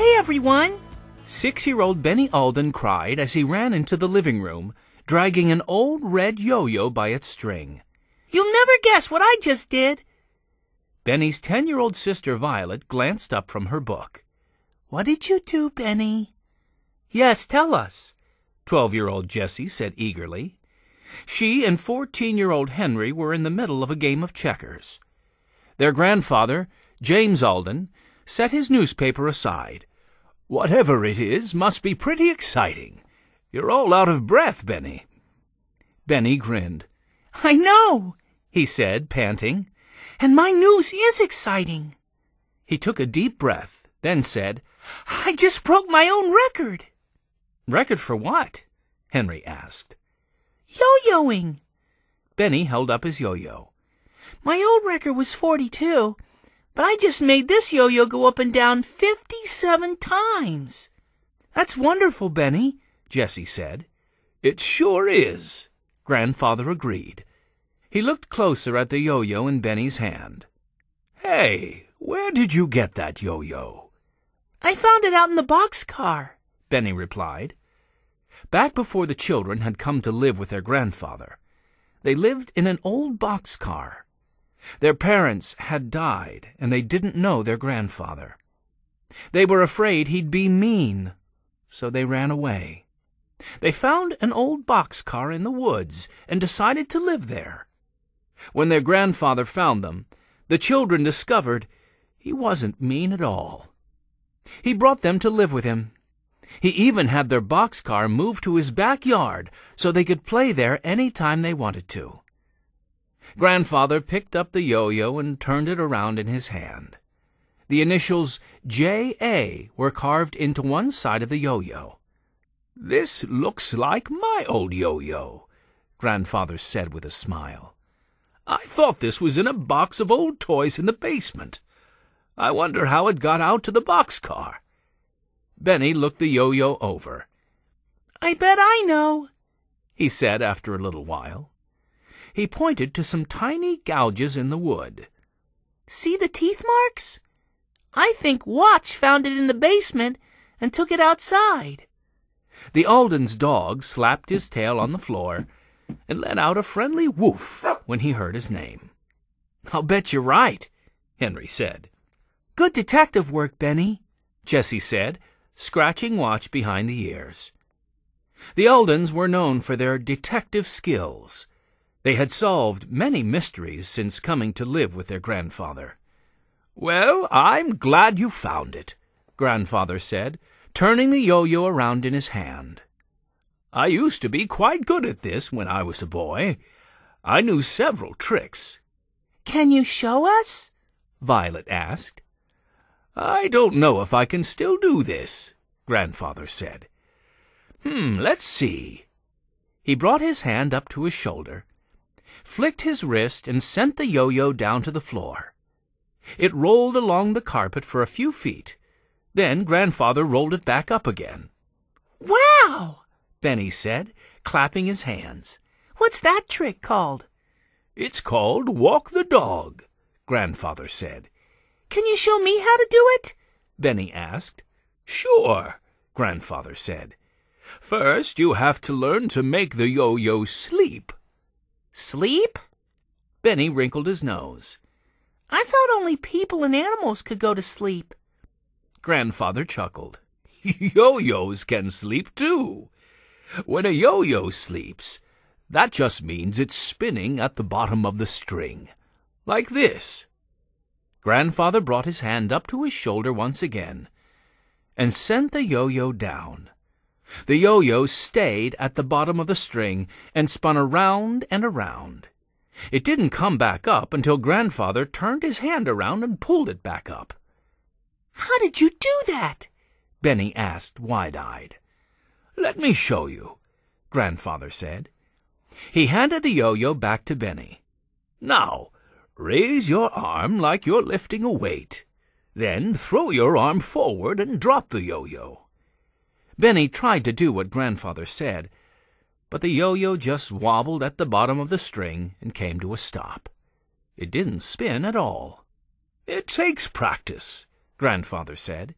Hey, everyone! Six year old Benny Alden cried as he ran into the living room, dragging an old red yo yo by its string. You'll never guess what I just did! Benny's ten year old sister Violet glanced up from her book. What did you do, Benny? Yes, tell us, twelve year old Jessie said eagerly. She and fourteen year old Henry were in the middle of a game of checkers. Their grandfather, James Alden, set his newspaper aside Whatever it is must be pretty exciting. You're all out of breath, Benny. Benny grinned. I know, he said, panting. And my news is exciting. He took a deep breath, then said, I just broke my own record. Record for what? Henry asked. Yo-yoing. Benny held up his yo-yo. My old record was 42, but I just made this yo-yo go up and down 57 times. That's wonderful, Benny, Jessie said. It sure is, Grandfather agreed. He looked closer at the yo-yo in Benny's hand. Hey, where did you get that yo-yo? I found it out in the boxcar, Benny replied. Back before the children had come to live with their grandfather, they lived in an old boxcar their parents had died, and they didn't know their grandfather. They were afraid he'd be mean, so they ran away. They found an old boxcar in the woods and decided to live there. When their grandfather found them, the children discovered he wasn't mean at all. He brought them to live with him. He even had their boxcar moved to his backyard so they could play there any time they wanted to. Grandfather picked up the yo-yo and turned it around in his hand. The initials J.A. were carved into one side of the yo-yo. This looks like my old yo-yo, Grandfather said with a smile. I thought this was in a box of old toys in the basement. I wonder how it got out to the boxcar. Benny looked the yo-yo over. I bet I know, he said after a little while. He pointed to some tiny gouges in the wood. See the teeth marks? I think Watch found it in the basement and took it outside. The Alden's dog slapped his tail on the floor and let out a friendly woof when he heard his name. I'll bet you're right, Henry said. Good detective work, Benny, Jesse said, scratching Watch behind the ears. The Aldens were known for their detective skills. They had solved many mysteries since coming to live with their grandfather. Well, I'm glad you found it, grandfather said, turning the yo-yo around in his hand. I used to be quite good at this when I was a boy. I knew several tricks. Can you show us? Violet asked. I don't know if I can still do this, grandfather said. Hmm, let's see. He brought his hand up to his shoulder flicked his wrist, and sent the yo-yo down to the floor. It rolled along the carpet for a few feet. Then Grandfather rolled it back up again. Wow! Benny said, clapping his hands. What's that trick called? It's called Walk the Dog, Grandfather said. Can you show me how to do it? Benny asked. Sure, Grandfather said. First, you have to learn to make the yo-yo sleep. Sleep? Benny wrinkled his nose. I thought only people and animals could go to sleep. Grandfather chuckled. Yo-yos can sleep too. When a yo-yo sleeps, that just means it's spinning at the bottom of the string. Like this. Grandfather brought his hand up to his shoulder once again and sent the yo-yo down. The yo-yo stayed at the bottom of the string and spun around and around. It didn't come back up until Grandfather turned his hand around and pulled it back up. How did you do that? Benny asked, wide-eyed. Let me show you, Grandfather said. He handed the yo-yo back to Benny. Now, raise your arm like you're lifting a weight. Then throw your arm forward and drop the yo-yo. Benny tried to do what grandfather said, but the yo-yo just wobbled at the bottom of the string and came to a stop. It didn't spin at all. It takes practice, grandfather said.